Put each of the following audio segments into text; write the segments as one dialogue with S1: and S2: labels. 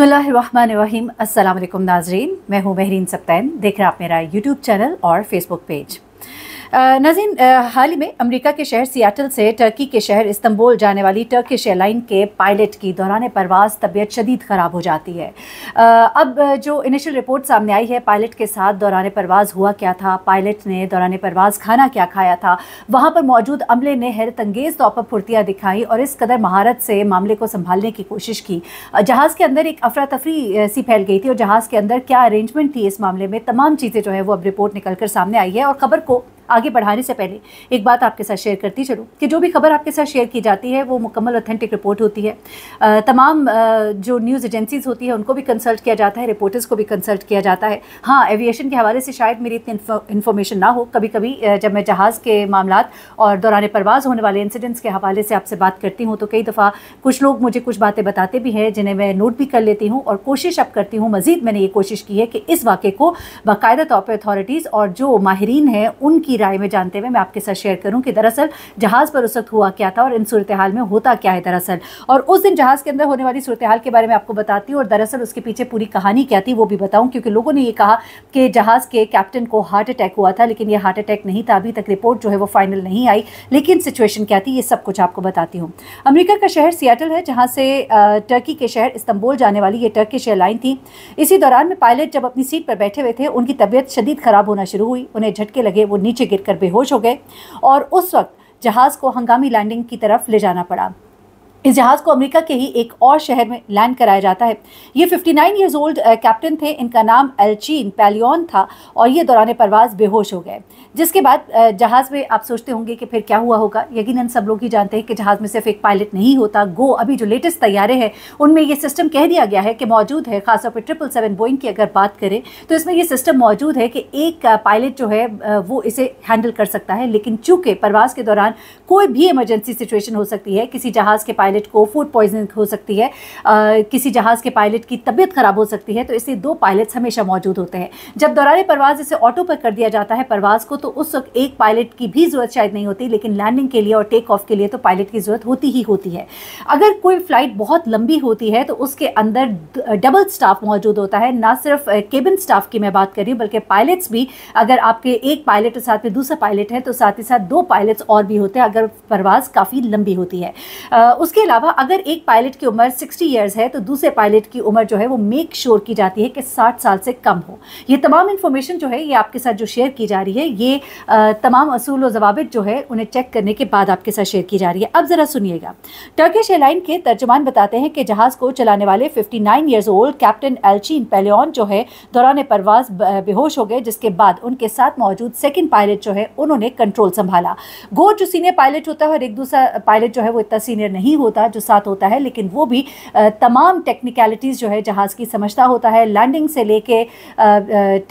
S1: बसमीम अल्लाम नाजरीन मैं हूँ महरीन सप्तैन देख रहे हैं आप मेरा यूट्यूब चैनल और फेसबुक पेज नाजिन हाल ही में अमेरिका के शहर सियाटल से टर्की के शहर इस्तंबुल जाने वाली टर्किश एयरलाइन के पायलट की दौरान परवाज तबीयत शदीद ख़राब हो जाती है अब जो इनिशियल रिपोर्ट सामने आई है पायलट के साथ दौरान परवाज हुआ क्या था पायलट ने दौरान परवाज खाना क्या खाया था वहाँ पर मौजूद अमले ने हैरत अंगेज़ तौर पर फुर्तियाँ दिखाई और इस कदर महारत से मामले को संभालने की कोशिश की जहाज़ के अंदर एक अफरा तफरी सी फैल गई थी और जहाज़ के अंदर क्या अरेंजमेंट थी इस मामले में तमाम चीज़ें जो है वो अब रिपोर्ट निकल कर सामने आई है और ख़बर को आगे बढ़ाने से पहले एक बात आपके साथ शेयर करती चलूँ कि जो भी खबर आपके साथ शेयर की जाती है वो मुकम्मल ऑथेंटिक रिपोर्ट होती है तमाम जो न्यूज़ एजेंसीज होती है उनको भी कंसल्ट किया जाता है रिपोर्टर्स को भी कंसल्ट किया जाता है हाँ एविएशन के हवाले से शायद मेरी इतनी इन्फॉर्मेशन ना हो कभी कभी जब मैं जहाज़ के मामला और दौरान परवाज़ होने वाले इंसिडेंट्स के हवाले से आपसे बात करती हूँ तो कई दफ़ा कुछ लोग मुझे कुछ बातें बताते भी हैं जिन्हें मैं नोट भी कर लेती हूँ और कोशिश अब करती हूँ मज़ीद मैंने ये कोशिश की है कि इस वाक़े को बाकायदा तौर पर अथॉरिटीज़ और जो माहरीन हैं उनकी राय बारे में जानते हुए मैं आपके साथ शेयर करूँ कि दरअसल जहाज़ पर उस वक्त हुआ क्या था और इन सूरत हाल में होता क्या है दरअसल और उस दिन जहाज़ के अंदर होने वाली सूरत हाल के बारे में आपको बताती हूँ और दरअसल उसके पीछे पूरी कहानी क्या थी वो भी बताऊँ क्योंकि लोगों ने यह कहा कि जहाज़ के कैप्टन को हार्ट अटैक हुआ था लेकिन यह हार्ट अटैक नहीं था अभी तक रिपोर्ट जो है वो फाइनल नहीं आई लेकिन सिचुएशन क्या थी ये सब कुछ आपको बताती हूँ अमरीका का शहर सियाटल है जहाँ से टर्की के शहर इस्तंबुल जाने वाली ये टर्किश एयरलाइन थी इसी दौरान में पायलट जब अपनी सीट पर बैठे हुए थे उनकी तबीयत शदीद ख़राब होना शुरू हुई उन्हें झटके लगे वो नीचे गिर गिरकर बेहोश हो गए और उस वक्त जहाज़ को हंगामी लैंडिंग की तरफ ले जाना पड़ा इस जहाज़ को अमेरिका के ही एक और शहर में लैंड कराया जाता है ये 59 ईयर्स ओल्ड कैप्टन थे इनका नाम एलचीन पैलियन था और ये दौरान परवाज़ बेहोश हो गए जिसके बाद जहाज़ में आप सोचते होंगे कि फिर क्या हुआ होगा यकीन सब लोग ही जानते हैं कि जहाज़ में सिर्फ एक पायलट नहीं होता गो अभी जो लेटेस्ट तैयारे हैं उनमें ये सिस्टम कह दिया गया है कि मौजूद है खासतौर पर ट्रिपल सेवन बोइंग की अगर बात करें तो इसमें ये सिस्टम मौजूद है कि एक पायलट जो है वो इसे हैंडल कर सकता है लेकिन चूंकि परवाज़ के दौरान कोई भी इमरजेंसी सिचुएशन हो सकती है किसी जहाज़ के पायलट पायलट को फूड पॉइजनिंग हो सकती है किसी जहाज़ के पायलट की तबीयत ख़राब हो सकती है तो इसलिए दो पायलट्स हमेशा मौजूद होते हैं जब दौरान परवाज़ इसे ऑटो पर कर दिया जाता है परवाज़ को तो उस वक्त एक पायलट की भी ज़रूरत शायद नहीं होती लेकिन लैंडिंग के लिए और टेक ऑफ के लिए तो पायलट की ज़रूरत होती ही होती है अगर कोई फ़्लाइट बहुत लंबी होती है तो उसके अंदर डबल स्टाफ मौजूद होता है ना सिर्फ केबिन स्टाफ की मैं बात कर रही हूँ बल्कि पायलट्स भी अगर आपके एक पायलट और साथ में दूसरा पायलट है तो साथ ही साथ दो पायलट्स और भी होते हैं अगर परवाज़ काफ़ी लंबी होती है आ, उसके इसके अलावा अगर एक पायलट की उम्र 60 इयर्स है तो दूसरे पायलट की उम्र जो है वो मेक श्योर की जाती है कि 60 साल से कम हो ये तमाम इन्फॉर्मेशन जो है ये आपके साथ जो शेयर की जा रही है ये तमाम असूल और जवाबित जो है उन्हें चेक करने के बाद आपके साथ शेयर की जा रही है अब ज़रा सुनिएगा टर्किश एयरलाइन के तर्जमान बताते हैं कि जहाज़ को चलाने वाले फिफ्टी नाइन ओल्ड कैप्टन एल्चिन पेलेन जो है दौरान परवाज बेहोश हो गए जिसके बाद उनके साथ मौजूद सेकेंड पायलट जो है उन्होंने कंट्रोल संभाला गो जो सीनियर पायलट होता है और एक दूसरा पायलट जो है वो इतना सीनियर नहीं हो होता जो साथ होता है लेकिन वो भी तमाम टेक्निकलिटीज़ जो है जहाज़ की समझता होता है लैंडिंग से लेके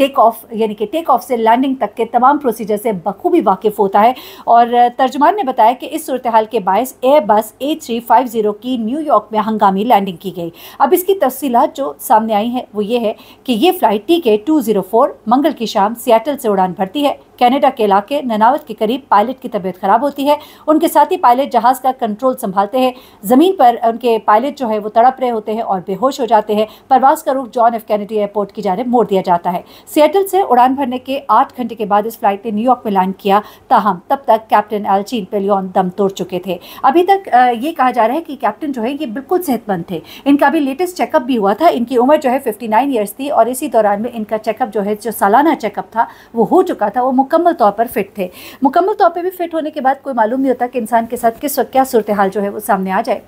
S1: टेक ऑफ यानी कि टेक ऑफ से लैंडिंग तक के तमाम प्रोसीजर से बखूबी वाकिफ़ होता है और तर्जमान ने बताया कि इस सूरत हाल के बायस Airbus A three five zero की न्यूयॉर्क में हंगामी लैंडिंग की गई अब इसकी तफसीत जो सामने आई हैं वो ये है कि ये flight T K two zero four मंगल की शाम सियाटल से उड़ान भरती है कनाडा के इलाके ननावत के करीब पायलट की तबीयत खराब होती है उनके साथ ही पायलट जहाज का कंट्रोल संभालते हैं जमीन पर उनके पायलट जो है वो तड़प रहे होते हैं और बेहोश हो जाते हैं प्रवास का रुख जॉन एफ कैनेडी एयरपोर्ट की जानब मोड़ दिया जाता है सियाटल से उड़ान भरने के आठ घंटे के बाद इस फ्लाइट ने न्यूयॉर्क में लैंड किया ताहम तब तक कैप्टन एल्चिन पेलियन दम तोड़ चुके थे अभी तक ये कहा जा रहा है कि कैप्टन जो है ये बिल्कुल सेहतमंद थे इनका अभी लेटेस्ट चेकअप भी हुआ था इनकी उम्र जो है फिफ्टी नाइन ईयर्स थी और इसी दौरान में इनका चेकअप जो है जो सालाना चेकअप था वो हो चुका था वो मुकम्मल तौर पर फिट थे मुकम्मल तौर पर भी फिट होने के बाद कोई मालूम नहीं होता कि इंसान के साथ किस वक्त क्या सूरत हाल जो है वो सामने आ जाए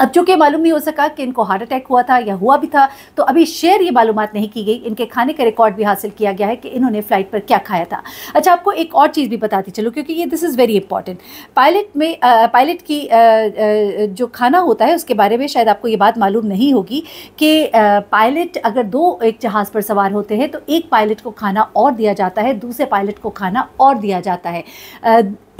S1: अब चूंकि मालूम नहीं हो सका कि इनको हार्ट अटैक हुआ था या हुआ भी था तो अभी शेयर ये मालूम नहीं की गई इनके खाने का रिकॉर्ड भी हासिल किया गया है कि इन्होंने फ्लाइट पर क्या खाया था अच्छा आपको एक और चीज़ भी बताती चलो क्योंकि ये this is very important pilot में पायलट की आ, आ, जो खाना होता है उसके बारे में शायद आपको ये बात मालूम नहीं होगी कि पायलट अगर दो एक जहाज़ पर सवार होते हैं तो एक पायलट को खाना और दिया जाता है दूसरे पायलट को खाना और दिया जाता है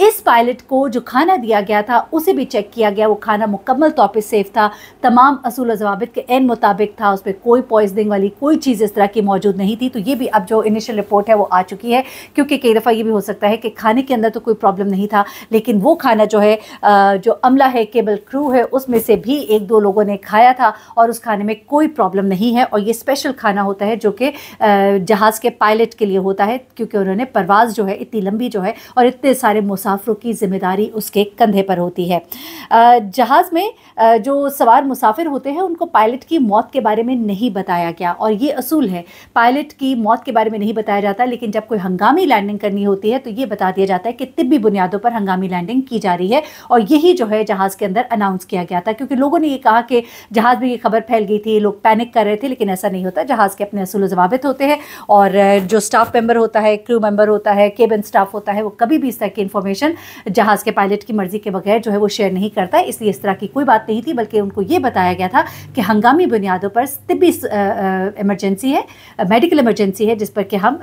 S1: इस पायलट को जो खाना दिया गया था उसे भी चेक किया गया वो खाना मुकम्मल तौर पर सेफ था तमाम असूल जवाबित के एन मुताबिक था उस पर कोई पॉइजनिंग वाली कोई चीज़ इस तरह की मौजूद नहीं थी तो ये भी अब जो इनिशियल रिपोर्ट है वो आ चुकी है क्योंकि कई दफ़ा ये भी हो सकता है कि खाने के अंदर तो कोई प्रॉब्लम नहीं था लेकिन वो खाना जो है जो अमला है केबल क्रू है उसमें से भी एक दो लोगों ने खाया था और उस खाने में कोई प्रॉब्लम नहीं है और ये स्पेशल खाना होता है जो कि जहाज़ के पायलट के लिए होता है क्योंकि उन्होंने परवाज़ जो है इतनी लंबी जो है और इतने सारे मौसम मुसाफरों की ज़िम्मेदारी उसके कंधे पर होती है जहाज़ में जो सवार मुसाफिर होते हैं उनको पायलट की मौत के बारे में नहीं बताया गया और ये असूल है पायलट की मौत के बारे में नहीं बताया जाता लेकिन जब कोई हंगामी लैंडिंग करनी होती है तो ये बता दिया जाता है कि तिब्बी बुनियादों पर हंगामी लैंडिंग की जा रही है और यही जो है जहाज़ के अंदर अनाउंस किया गया था क्योंकि लोगों ने ये कहा कि जहाज़ में ये खबर फैल गई थी लोग पैनिक कर रहे थे लेकिन ऐसा नहीं होता जहाज़ के अपने असूल जवाबित होते हैं और जो स्टाफ मेम्बर होता है क्रू मेंबर होता है केबिन स्टाफ होता है वो कभी भी इस तरह की इन्फॉर्मेशन इन्फॉर्मेशन जहाज़ के पायलट की मर्ज़ी के बगैर जो है वो शेयर नहीं करता है इसलिए इस तरह की कोई बात नहीं थी बल्कि उनको ये बताया गया था कि हंगामी बुनियादों पर तिबी इमरजेंसी है मेडिकल इमरजेंसी है जिस पर कि हम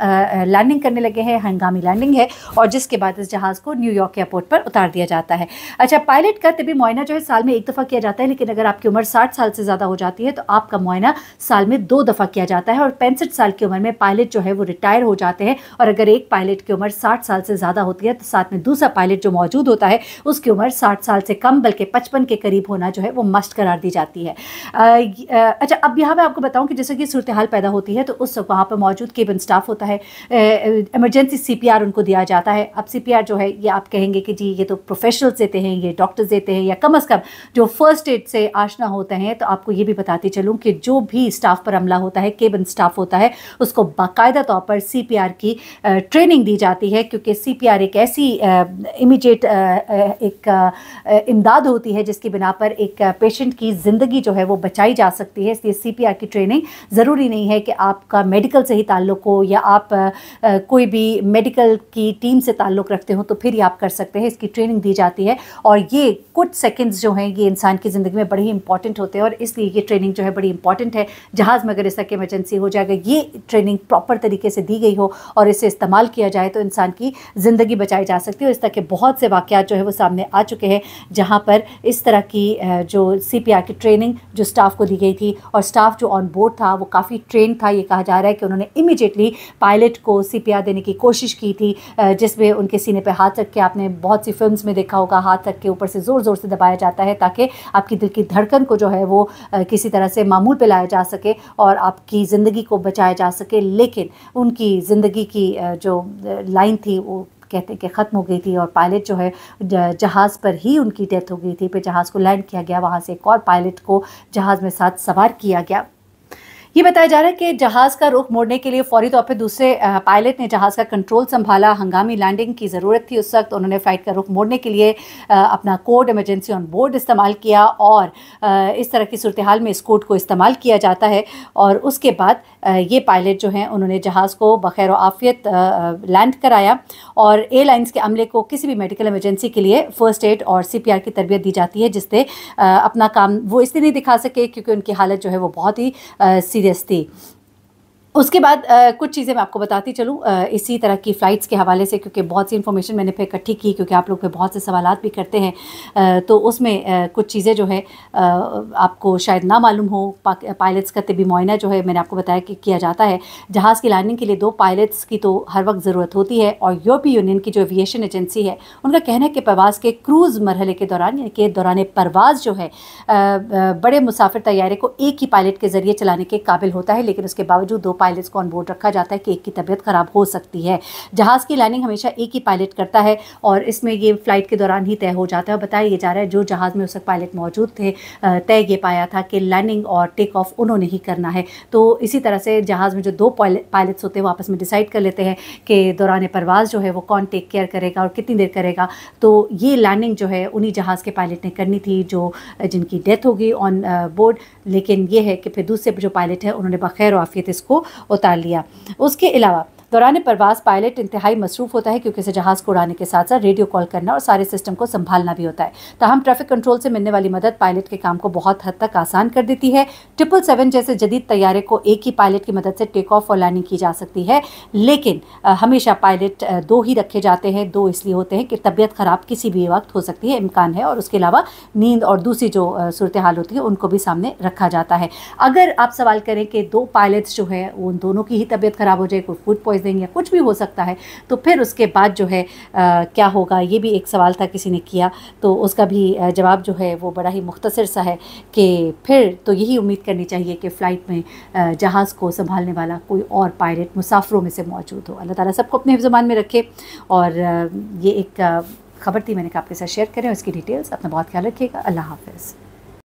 S1: लैंडिंग करने लगे हैं हंगामी लैंडिंग है और जिसके बाद इस जहाज़ को न्यूयॉर्क एयरपोर्ट पर उतार दिया जाता है अच्छा पायलट का तबी मुआयना जो है साल में एक दफ़ा किया जाता है लेकिन अगर आपकी उम्र साठ साल से ज़्यादा हो जाती है तो आपका मुआयना साल में दो दफ़ा किया जाता है और पैंसठ साल की उम्र में पायलट जो है वो रिटायर हो जाते हैं और अगर एक पायलट की उम्र साठ साल से ज़्यादा होती है तो साथ में दूसरा सा पायलट जो मौजूद होता है उसकी उम्र साठ साल से कम बल्कि पचपन के करीब होना जो है वो मस्ट करार दी जाती है अच्छा अब यहाँ मैं आपको बताऊँ कि जैसे कि सूरत हाल पैदा होती है तो उस वहाँ पर मौजूद केबिन स्टाफ होता है एमरजेंसी सी उनको दिया जाता है अब सी जो है ये आप कहेंगे कि जी ये तो प्रोफेशनल्स देते हैं ये डॉक्टर्स देते हैं या कम अज़ कम जो फर्स्ट एड से आशना होते हैं तो आपको ये भी बताती चलूँ कि जो भी स्टाफ पर हमला होता है केबिन स्टाफ होता है उसको बाकायदा तौर पर सी की ट्रेनिंग दी जाती है क्योंकि सी एक ऐसी इमीडिएट uh, uh, एक uh, इमदाद होती है जिसकी बिना पर एक पेशेंट की ज़िंदगी जो है वो बचाई जा सकती है इसलिए सी की ट्रेनिंग ज़रूरी नहीं है कि आपका मेडिकल से ही ताल्लुक हो या आप कोई भी मेडिकल की टीम से ताल्लुक़ रखते हो तो फिर ही आप कर सकते हैं इसकी ट्रेनिंग दी जाती है और ये कुछ सेकेंड्स जो हैं ये इंसान की ज़िंदगी में बड़े ही इंपॉर्टेंट होते हैं और इसलिए ये ट्रेनिंग जो है बड़ी इंपॉर्टेंट है जहाज़ में अगर इस तरह इमरजेंसी हो जाएगा ये ट्रेनिंग प्रॉपर तरीके से दी गई हो और इसे इस्तेमाल किया जाए तो इंसान की ज़िंदगी बचाई जा सकती है और इस तक के बहुत से वाक़ जो है वो सामने आ चुके हैं जहाँ पर इस तरह की जो सी की ट्रेनिंग जो स्टाफ को दी गई थी और स्टाफ जो ऑन बोर्ड था वो काफ़ी ट्रेन था ये कहा जा रहा है कि उन्होंने इमिजिएटली पायलट को सी देने की कोशिश की थी जिसमें उनके सीने पर हाथ रख के आपने बहुत सी फिल्म में देखा होगा हाथ रख के ऊपर से ज़ोर ज़ोर से दबाया जाता है ताकि आपकी दिल की धड़कन को जो है वो किसी तरह से मामूल पर लाया जा सके और आपकी ज़िंदगी को बचाया जा सके लेकिन उनकी ज़िंदगी की जो लाइन थी वो कहते हैं कि ख़त्म हो गई थी और पायलट जो है जहाज़ पर ही उनकी डेथ हो गई थी फिर जहाज़ को लैंड किया गया वहाँ से एक और पायलट को जहाज़ में साथ सवार किया गया ये बताया जा रहा है कि जहाज का रुख मोड़ने के लिए फौरी तौर पर दूसरे पायलट ने जहाज का कंट्रोल संभाला हंगामी लैंडिंग की ज़रूरत थी उस वक्त उन्होंने फ्लाइट का रुख मोड़ने के लिए अपना कोड इमरजेंसी ऑन बोर्ड इस्तेमाल किया और इस तरह की सूरत हाल में इस कोड को इस्तेमाल किया जाता है और उसके बाद ये पायलट जो हैं उन्होंने जहाज़ को बखैर आफियत लैंड कराया और एयरलाइंस के अमले को किसी भी मेडिकल इमरजेंसी के लिए फ़र्स्ट एड और सी की तरबियत दी जाती है जिससे अपना काम वो इसलिए नहीं दिखा सके क्योंकि उनकी हालत जो है वो बहुत ही अस्ति उसके बाद आ, कुछ चीज़ें मैं आपको बताती चलूँ इसी तरह की फ़्लाइट्स के हवाले से क्योंकि बहुत सी इन्फॉर्मेशन मैंने फिर इकट्ठी की क्योंकि आप लोग पे बहुत से सवाल भी करते हैं आ, तो उसमें आ, कुछ चीज़ें जो है आ, आपको शायद ना मालूम हो पा, पायलट्स का तबी मुआयना जो है मैंने आपको बताया कि किया जाता है जहाज़ की लैंडिंग के लिए दो पायलट्स की तो हर वक्त ज़रूरत होती है और यूरोपीय यूनियन की जो एविएशन एजेंसी है उनका कहना है कि प्रवास के क्रूज़ मरहले के दौरान यानी कि दौरान परवाज़ जो है बड़े मुसाफिर तैयारे को एक ही पायलट के ज़रिए चलाने के काबिल होता है लेकिन उसके बावजूद दो पायलट्स को ऑनबोर्ड रखा जाता है कि एक की तबीयत ख़राब हो सकती है जहाज़ की लैंडिंग हमेशा एक ही पायलट करता है और इसमें ये फ़्लाइट के दौरान ही तय हो जाता है बताया ये जा रहा है जो जहाज़ में उस वक्त पायलट मौजूद थे तय ये पाया था कि लैंडिंग और टेक ऑफ उन्होंने ही करना है तो इसी तरह से जहाज़ में जो दो पायलट्स होते हैं वो आपस में डिसाइड कर लेते हैं कि दौरान परवाज़ जो है वो कौन टेक केयर करेगा और कितनी देर करेगा तो ये लैंडिंग जो है उन्हीं जहाज़ के पायलट ने करनी थी जो जिनकी डेथ होगी ऑन बोर्ड लेकिन ये है कि फिर दूसरे जो पायलट है उन्होंने बखैर वाफियत इसको उतार लिया उसके अलावा दौरान प्रवास पायलट इंतहाई मसरूफ होता है क्योंकि इसे जहाज को उड़ाने के साथ साथ रेडियो कॉल करना और सारे सिस्टम को संभालना भी होता है तहम ट्रैफिक कंट्रोल से मिलने वाली मदद पायलट के काम को बहुत हद तक आसान कर देती है ट्रिपल सेवन जैसे जदीद तैयारे को एक ही पायलट की मदद से टेक ऑफ और लैंडिंग की जा सकती है लेकिन हमेशा पायलट दो ही रखे जाते हैं दो इसलिए होते हैं कि तबीयत ख़राब किसी भी वक्त हो सकती है इम्कान है और उसके अलावा नींद और दूसरी जो सूरत हाल होती है उनको भी सामने रखा जाता है अगर आप सवाल करें कि दो पायलट्स जो है उन दोनों की ही तबियत ख़राब हो जाए कोई फूड पॉइंट दिन या कुछ भी हो सकता है तो फिर उसके बाद जो है आ, क्या होगा ये भी एक सवाल था किसी ने किया तो उसका भी जवाब जो है वो बड़ा ही मुख्तसर सा है कि फिर तो यही उम्मीद करनी चाहिए कि फ़्लाइट में जहाज़ को संभालने वाला कोई और पायलट मुसाफरों में से मौजूद हो अल्लाह ताला सबको अपने हिफ्जमान में रखे और ये एक खबर थी मैंने कहा आपके साथ शेयर करें उसकी डिटेल्स अपना बहुत ख्याल रखिएगा अल्लाह हाफिज़